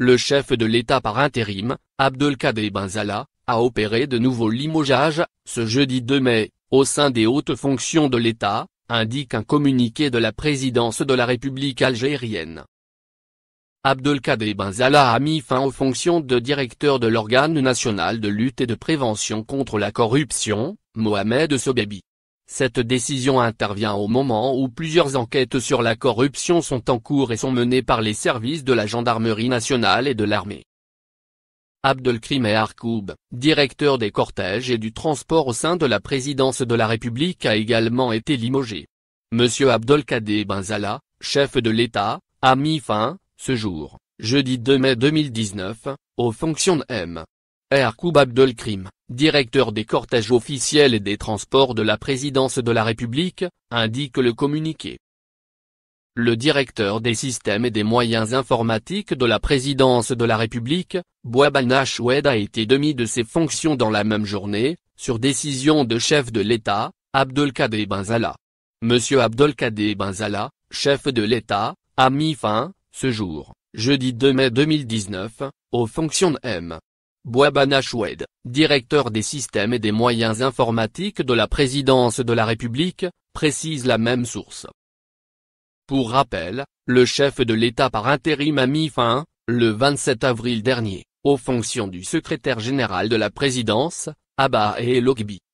le chef de l'État par intérim, Abdelkader Benzala, a opéré de nouveaux limogeages, ce jeudi 2 mai, au sein des hautes fonctions de l'État, indique un communiqué de la présidence de la République algérienne. Abdelkader Benzala a mis fin aux fonctions de directeur de l'organe national de lutte et de prévention contre la corruption, Mohamed Sobebi. Cette décision intervient au moment où plusieurs enquêtes sur la corruption sont en cours et sont menées par les services de la gendarmerie nationale et de l'armée. Abdelkrim Arkoub, directeur des cortèges et du transport au sein de la présidence de la République a également été limogé. Monsieur Abdelkader Benzala, chef de l'État, a mis fin, ce jour, jeudi 2 mai 2019, aux fonctions de M. Erkoub Abdelkrim, directeur des cortèges officiels et des transports de la présidence de la République, indique le communiqué. Le directeur des systèmes et des moyens informatiques de la présidence de la République, Boabana Choued a été demi de ses fonctions dans la même journée, sur décision de chef de l'État, Abdelkader Benzala. Monsieur Abdelkader Benzala, chef de l'État, a mis fin, ce jour, jeudi 2 mai 2019, aux fonctions de M. Choued, directeur des systèmes et des moyens informatiques de la présidence de la République, précise la même source. Pour rappel, le chef de l'État par intérim a mis fin, le 27 avril dernier, aux fonctions du secrétaire général de la présidence, Abba et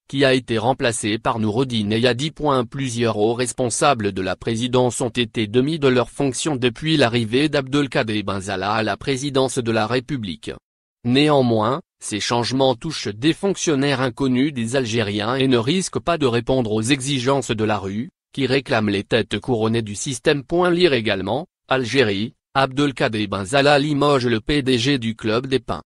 qui a été remplacé par Nourodine et points, Plusieurs hauts responsables de la présidence ont été demis de leurs fonctions depuis l'arrivée d'Abdelkader Benzala à la présidence de la République. Néanmoins, ces changements touchent des fonctionnaires inconnus des Algériens et ne risquent pas de répondre aux exigences de la rue, qui réclame les têtes couronnées du système. Lire également, Algérie, Abdelkader Benzala limoge le PDG du club des Pins.